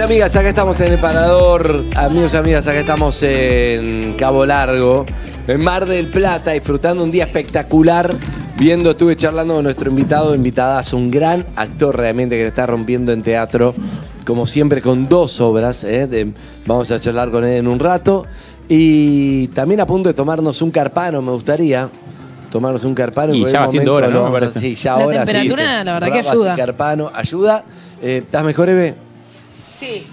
Amigos y amigas, acá estamos en el Parador. Amigos y amigas, acá estamos en Cabo Largo, en Mar del Plata, disfrutando un día espectacular. Viendo, estuve charlando con nuestro invitado, invitadas, un gran actor realmente que se está rompiendo en teatro, como siempre, con dos obras. ¿eh? vamos a charlar con él en un rato. Y también a punto de tomarnos un carpano, me gustaría tomarnos un carpano. ya va hora, ¿no? Sí, ya ahora temperatura, la verdad que ayuda. carpano, ayuda. Eh, ¿Estás mejor, Eve? Sí.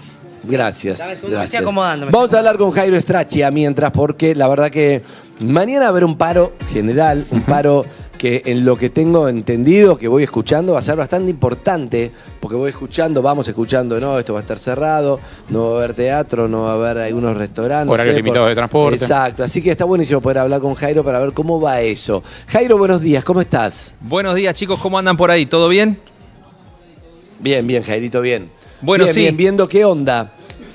Gracias. gracias. Vamos a hablar con Jairo a mientras, porque la verdad que mañana va a haber un paro general, un paro que en lo que tengo entendido, que voy escuchando, va a ser bastante importante, porque voy escuchando, vamos escuchando, no, esto va a estar cerrado, no va a haber teatro, no va a haber algunos restaurantes. Horarios ¿sí? de transporte. Exacto, así que está buenísimo poder hablar con Jairo para ver cómo va eso. Jairo, buenos días, ¿cómo estás? Buenos días chicos, ¿cómo andan por ahí? ¿Todo bien? Bien, bien, Jairito, bien. Bueno, sí. viendo qué onda.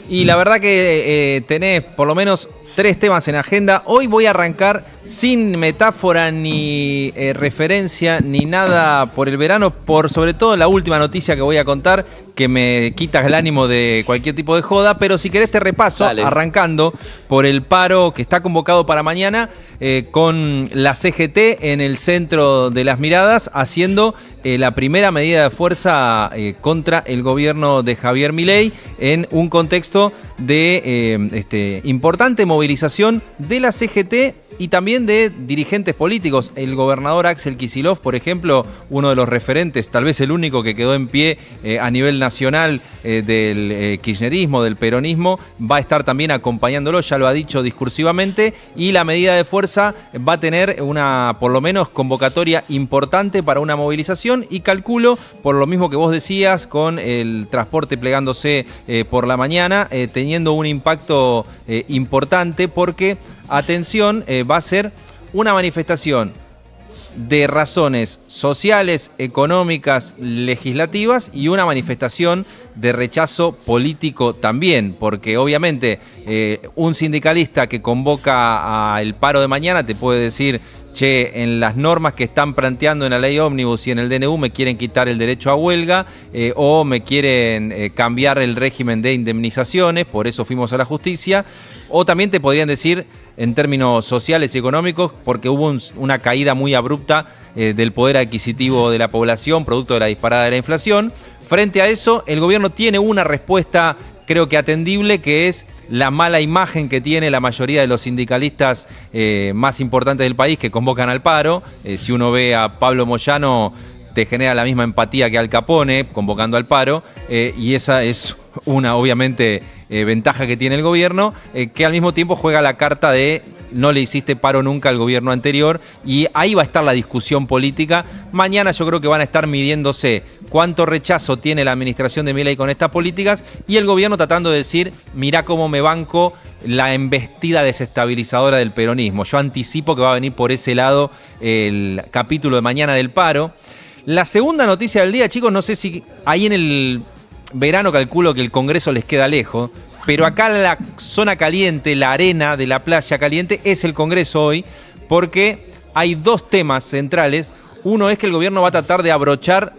Y la verdad que eh, tenés por lo menos tres temas en agenda. Hoy voy a arrancar sin metáfora ni eh, referencia ni nada por el verano, por sobre todo la última noticia que voy a contar, que me quitas el ánimo de cualquier tipo de joda, pero si querés te repaso, arrancando por el paro que está convocado para mañana eh, con la CGT en el centro de las miradas, haciendo eh, la primera medida de fuerza eh, contra el gobierno de Javier Milei en un contexto de este, importante movilización de la CGT y también de dirigentes políticos. El gobernador Axel Kisilov, por ejemplo, uno de los referentes, tal vez el único que quedó en pie eh, a nivel nacional eh, del eh, kirchnerismo, del peronismo, va a estar también acompañándolo, ya lo ha dicho discursivamente, y la medida de fuerza va a tener una, por lo menos, convocatoria importante para una movilización y calculo, por lo mismo que vos decías, con el transporte plegándose por la mañana, teniendo un impacto importante porque atención, eh, va a ser una manifestación de razones sociales, económicas, legislativas y una manifestación de rechazo político también, porque obviamente eh, un sindicalista que convoca al paro de mañana te puede decir, che, en las normas que están planteando en la ley ómnibus y en el DNU me quieren quitar el derecho a huelga eh, o me quieren cambiar el régimen de indemnizaciones, por eso fuimos a la justicia, o también te podrían decir, en términos sociales y económicos porque hubo una caída muy abrupta eh, del poder adquisitivo de la población, producto de la disparada de la inflación. Frente a eso, el gobierno tiene una respuesta creo que atendible, que es la mala imagen que tiene la mayoría de los sindicalistas eh, más importantes del país que convocan al paro. Eh, si uno ve a Pablo Moyano te genera la misma empatía que Al Capone, convocando al paro, eh, y esa es una, obviamente, eh, ventaja que tiene el gobierno, eh, que al mismo tiempo juega la carta de no le hiciste paro nunca al gobierno anterior, y ahí va a estar la discusión política. Mañana yo creo que van a estar midiéndose cuánto rechazo tiene la administración de Miley con estas políticas, y el gobierno tratando de decir, mirá cómo me banco la embestida desestabilizadora del peronismo. Yo anticipo que va a venir por ese lado el capítulo de mañana del paro. La segunda noticia del día, chicos, no sé si ahí en el verano calculo que el Congreso les queda lejos, pero acá la zona caliente, la arena de la playa caliente es el Congreso hoy, porque hay dos temas centrales. Uno es que el gobierno va a tratar de abrochar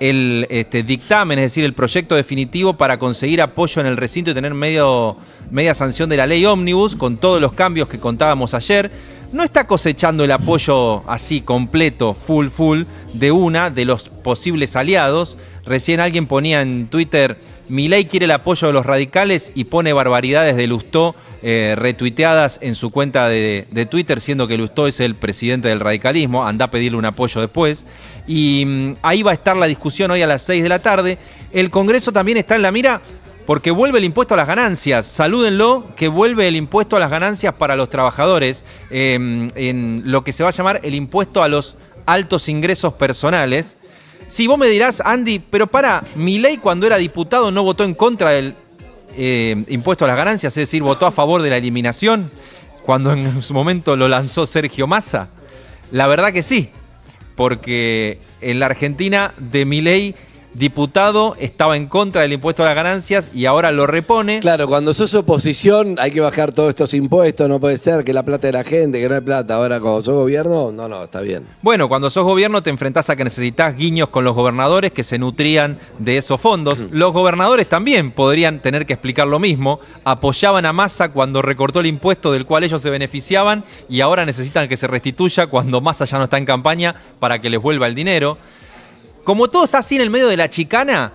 el este, dictamen, es decir, el proyecto definitivo para conseguir apoyo en el recinto y tener media sanción de la ley ómnibus, con todos los cambios que contábamos ayer no está cosechando el apoyo así completo, full, full, de una de los posibles aliados. Recién alguien ponía en Twitter, Milei quiere el apoyo de los radicales y pone barbaridades de Lustó eh, retuiteadas en su cuenta de, Twitter, siendo que Lustó es el presidente del radicalismo, anda a pedirle un apoyo después. Y mm, ahí va a estar la discusión hoy a las 6 de la tarde. El Congreso también está en la mira porque vuelve el impuesto a las ganancias. Salúdenlo, que vuelve el impuesto a las ganancias para los trabajadores, em, en lo que se va a llamar el impuesto a los altos ingresos personales. Sí, vos me dirás, Andy, pero para, mi ley cuando era diputado no votó en contra del em, impuesto a las ganancias, es decir, votó a favor de la eliminación, cuando en su momento lo lanzó Sergio Massa. La verdad que sí, porque en la Argentina de mi ley diputado, estaba en contra del impuesto a las ganancias y ahora lo repone. Claro, cuando sos oposición hay que bajar todos estos impuestos, no puede ser que la plata de la gente, que no hay plata. Ahora cuando sos gobierno, no, no, está bien. Bueno, cuando sos gobierno te enfrentás a que necesitas guiños con los gobernadores que se nutrían de esos fondos. Los gobernadores también podrían tener que explicar lo mismo. Apoyaban a Massa cuando recortó el impuesto del cual ellos se beneficiaban y ahora necesitan que se restituya cuando Massa ya no está en campaña para que les vuelva el dinero como todo está así en el medio de la chicana,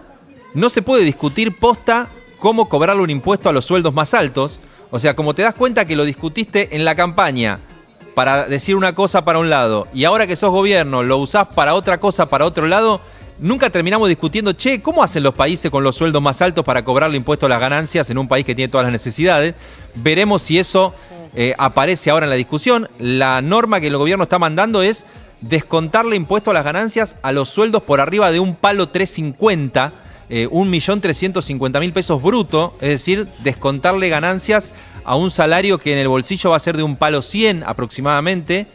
no se puede discutir posta cómo cobrarle un impuesto a los sueldos más altos. O sea, como te das cuenta que lo discutiste en la campaña para decir una cosa para un lado y ahora que sos gobierno lo usás para otra cosa para otro lado, nunca terminamos discutiendo, che, ¿cómo hacen los países con los sueldos más altos para cobrarle impuesto a las ganancias en un país que tiene todas las necesidades? Veremos si eso eh, aparece ahora en la discusión. La norma que el gobierno está mandando es descontarle impuesto a las ganancias a los sueldos por arriba de un palo 350, 1.350.000 eh, pesos bruto, es decir, descontarle ganancias a un salario que en el bolsillo va a ser de un palo 100 aproximadamente,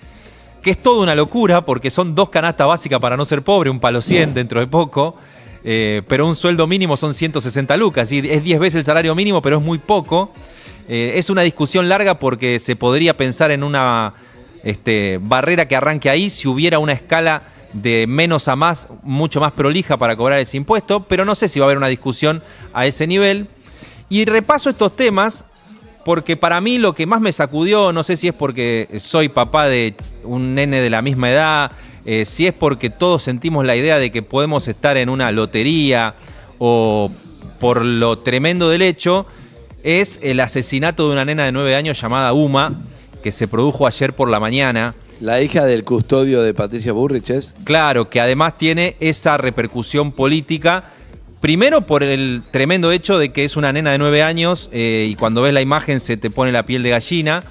que es toda una locura porque son dos canastas básicas para no ser pobre, un palo 100 dentro de poco, eh, pero un sueldo mínimo son 160 lucas, y es 10 veces el salario mínimo, pero es muy poco. Eh, es una discusión larga porque se podría pensar en una este, barrera que arranque ahí, si hubiera una escala de menos a más, mucho más prolija para cobrar ese impuesto, pero no sé si va a haber una discusión a ese nivel. Y repaso estos temas porque para mí lo que más me sacudió, no sé si es porque soy papá de un nene de la misma edad, eh, si es porque todos sentimos la idea de que podemos estar en una lotería o por lo tremendo del hecho, es el asesinato de una nena de 9 años llamada Uma, que se produjo ayer por la mañana. La hija del custodio de Patricia Bullrich, es. Claro, que además tiene esa repercusión política. Primero por el tremendo hecho de que es una nena de nueve años eh, y cuando ves la imagen se te pone la piel de gallina.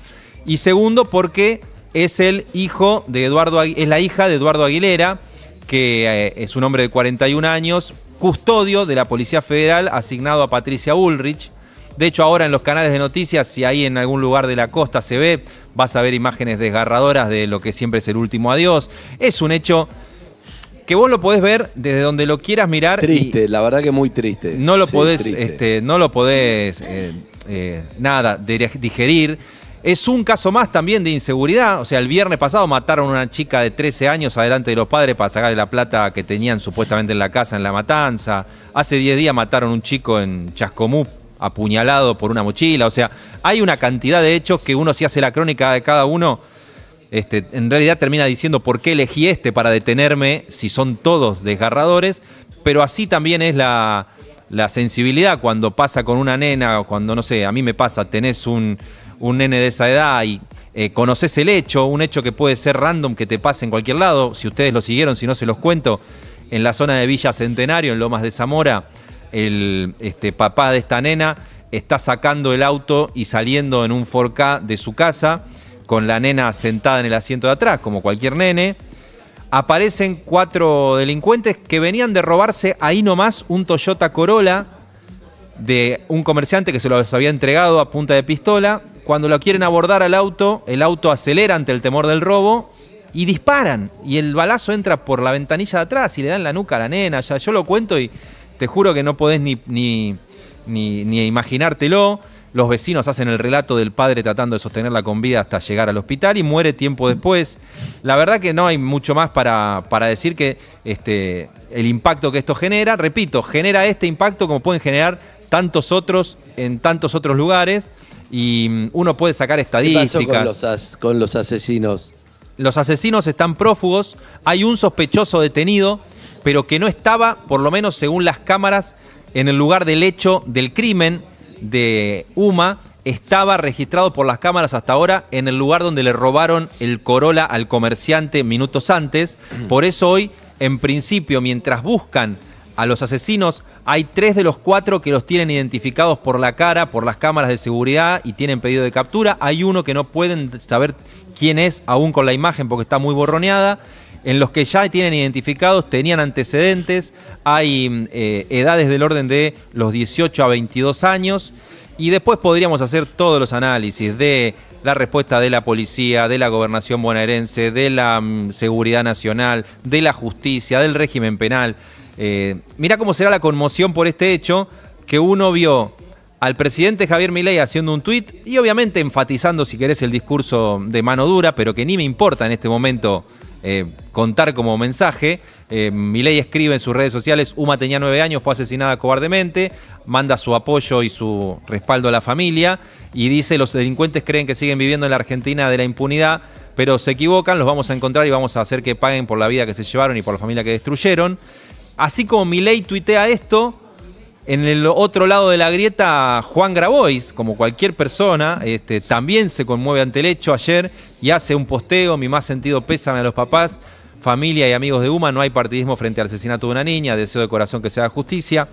Y segundo porque es el hijo de Eduardo es la hija de Eduardo Aguilera, que eh, es un hombre de 41 años, custodio de la Policía Federal asignado a Patricia Ulrich. De hecho, ahora en los canales de noticias, si ahí en algún lugar de la costa se ve, vas a ver imágenes desgarradoras de lo que siempre es el último adiós. Es un hecho que vos lo podés ver desde donde lo quieras mirar. Triste, la verdad que muy triste. No lo podés, este, no lo eh, eh, nada, digerir. Es un caso más también de inseguridad. O sea, el viernes pasado mataron a una chica de 13 años adelante de los padres para sacarle la plata que tenían supuestamente en la casa en la matanza. Hace 10 días mataron a un chico en Chascomú apuñalado por una mochila. O sea, hay una cantidad de hechos que uno si hace la crónica de cada uno, este, en realidad termina diciendo por qué elegí este para detenerme si son todos desgarradores. Pero así también es la, sensibilidad cuando pasa con una nena o cuando, no sé, a mí me pasa, tenés un, nene de esa edad y eh, conoces el hecho, un hecho que puede ser random, que te pase en cualquier lado. Si ustedes lo siguieron, si no se los cuento, en la zona de Villa Centenario, en Lomas de Zamora, el este, papá de esta nena está sacando el auto y saliendo en un 4K de su casa, con la nena sentada en el asiento de atrás, como cualquier nene. Aparecen cuatro delincuentes que venían de robarse ahí nomás un Toyota Corolla de un comerciante que se los había entregado a punta de pistola. Cuando lo quieren abordar al auto, el auto acelera ante el temor del robo y disparan. Y el balazo entra por la ventanilla de atrás y le dan la nuca a la nena. Ya yo lo cuento y te juro que no podés ni, imaginártelo. Los vecinos hacen el relato del padre tratando de sostenerla con vida hasta llegar al hospital y muere tiempo después. La verdad que no hay mucho más para, para decir que este, el impacto que esto genera, repito, genera este impacto como pueden generar tantos otros en tantos otros lugares y mm, uno puede sacar estadísticas. ¿Qué con los asesinos? Los asesinos están prófugos, hay un sospechoso detenido pero que no estaba, por lo menos según las cámaras, en el lugar del hecho del crimen de Uma, estaba registrado por las cámaras hasta ahora en el lugar donde le robaron el Corolla al comerciante minutos antes. Mm. Por eso hoy, en principio, mientras buscan a los asesinos, hay tres de los cuatro que los tienen identificados por la cara, por las cámaras de seguridad y tienen pedido de captura. Hay uno que no pueden saber quién es aún con la imagen porque está muy borroneada en los que ya tienen identificados, tenían antecedentes, hay mm, eh, edades del orden de los 18 a 22 años, y después podríamos hacer todos los análisis de la respuesta de la policía, de la gobernación bonaerense, de la mm, seguridad nacional, de la justicia, del régimen penal. Eh, mirá cómo será la conmoción por este hecho que uno vio al presidente Javier Milei haciendo un tuit y obviamente enfatizando, si querés, el discurso de mano dura, pero que ni me importa en este momento eh, contar como mensaje. Eh, Milei escribe en sus redes sociales, Uma tenía nueve años, fue asesinada cobardemente, manda su apoyo y su respaldo a la familia y dice, los delincuentes creen que siguen viviendo en la Argentina de la impunidad, pero se equivocan, los vamos a encontrar y vamos a hacer que paguen por la vida que se llevaron y por la familia que destruyeron. Así como Milei tuitea esto, en el otro lado de la grieta, Juan Grabois, como cualquier persona, este, también se conmueve ante el hecho ayer y hace un posteo, mi más sentido pésame a los papás, familia y amigos de UMA, no hay partidismo frente al asesinato de una niña, deseo de corazón que se haga justicia.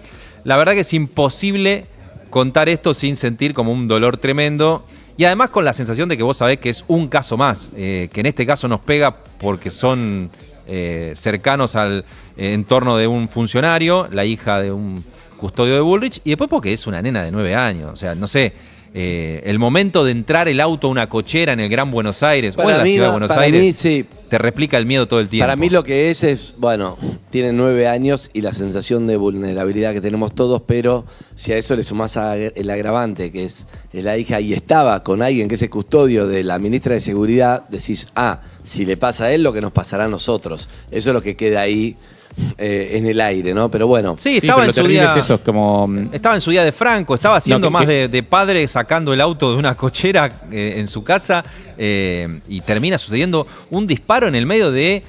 La verdad que es imposible contar esto sin sentir como un dolor tremendo y además con la sensación de que vos sabés que es un caso más, eh, que en este caso nos pega porque son eh, cercanos al entorno de un funcionario, la hija de un custodio de Bullrich, y después porque es una nena de nueve años, o sea, no sé, eh, el momento de entrar el auto a una cochera en el Gran Buenos Aires para la ciudad de Buenos Aires te replica el miedo todo el tiempo. Para mí lo que es es, bueno, tiene nueve años y la sensación de vulnerabilidad que tenemos todos, pero si a eso le sumás el agravante, que es, es la hija y estaba con alguien que es el custodio de la ministra de Seguridad, decís, ah, si le pasa a él, lo que nos pasará a nosotros. Eso es lo que queda ahí eh, en el aire, ¿no? Pero bueno. Sí, estaba en su día. como... Mm, estaba en su día de Franco, estaba haciendo más De, padre sacando el auto de una cochera eh, en su casa eh, y termina sucediendo un disparo en el medio de.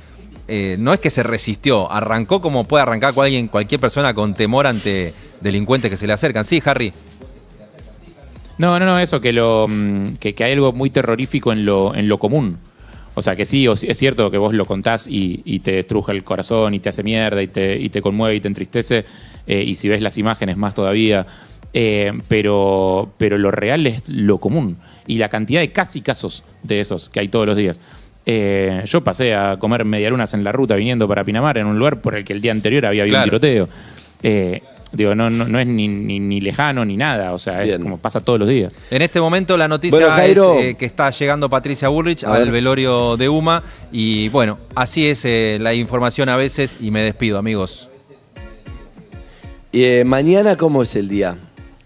no es que se resistió, arrancó como puede arrancar cualquier, persona con temor ante delincuentes que se le acercan. Sí, Harry. No, no, no, eso, que, lo, mm, hay algo muy terrorífico en lo, en lo común. O sea, que sí, es cierto que vos lo contás y, te estruja el corazón y te hace mierda y te, conmueve y te entristece. Eh, y si ves las imágenes más todavía. Eh, pero, pero lo real es lo común y la cantidad de casi casos de esos que hay todos los días. Eh, yo pasé a comer medialunas en la ruta viniendo para Pinamar en un lugar por el que el día anterior había habido un tiroteo. Digo, no, no, es ni, ni, lejano ni nada, o sea, es como pasa todos los días. En este momento la noticia es eh, que está llegando Patricia Burrich al velorio de UMA y bueno, así es eh, la información a veces y me despido, amigos. y eh, mañana, ¿cómo es el día?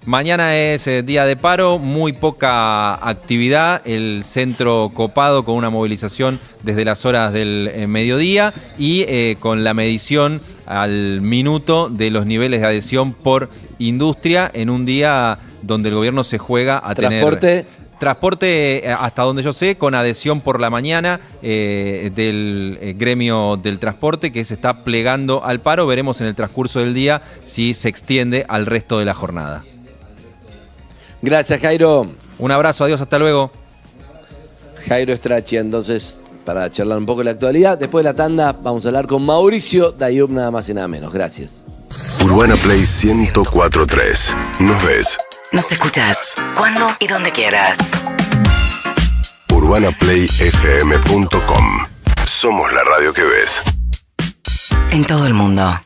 Mañana es eh, día de paro, muy poca actividad, el centro copado con una movilización desde las horas del eh, mediodía y eh, con la medición al minuto de los niveles de adhesión por industria en un día donde el gobierno se juega a tener... Transporte, Transporte, hasta donde yo sé, con adhesión por la mañana del gremio del transporte que se está plegando al paro. Veremos en el transcurso del día si se extiende al resto de la jornada. Gracias, Jairo. Un abrazo, adiós, hasta luego. Jairo Strachi, entonces, para charlar un poco de la actualidad. Después de la tanda, vamos a hablar con Mauricio Dayub, nada más y nada menos. Gracias. Urbana Play 104.3. Nos ves. Nos escuchas. Cuando y donde quieras. UrbanaPlayFM.com. Somos la radio que ves. En todo el mundo.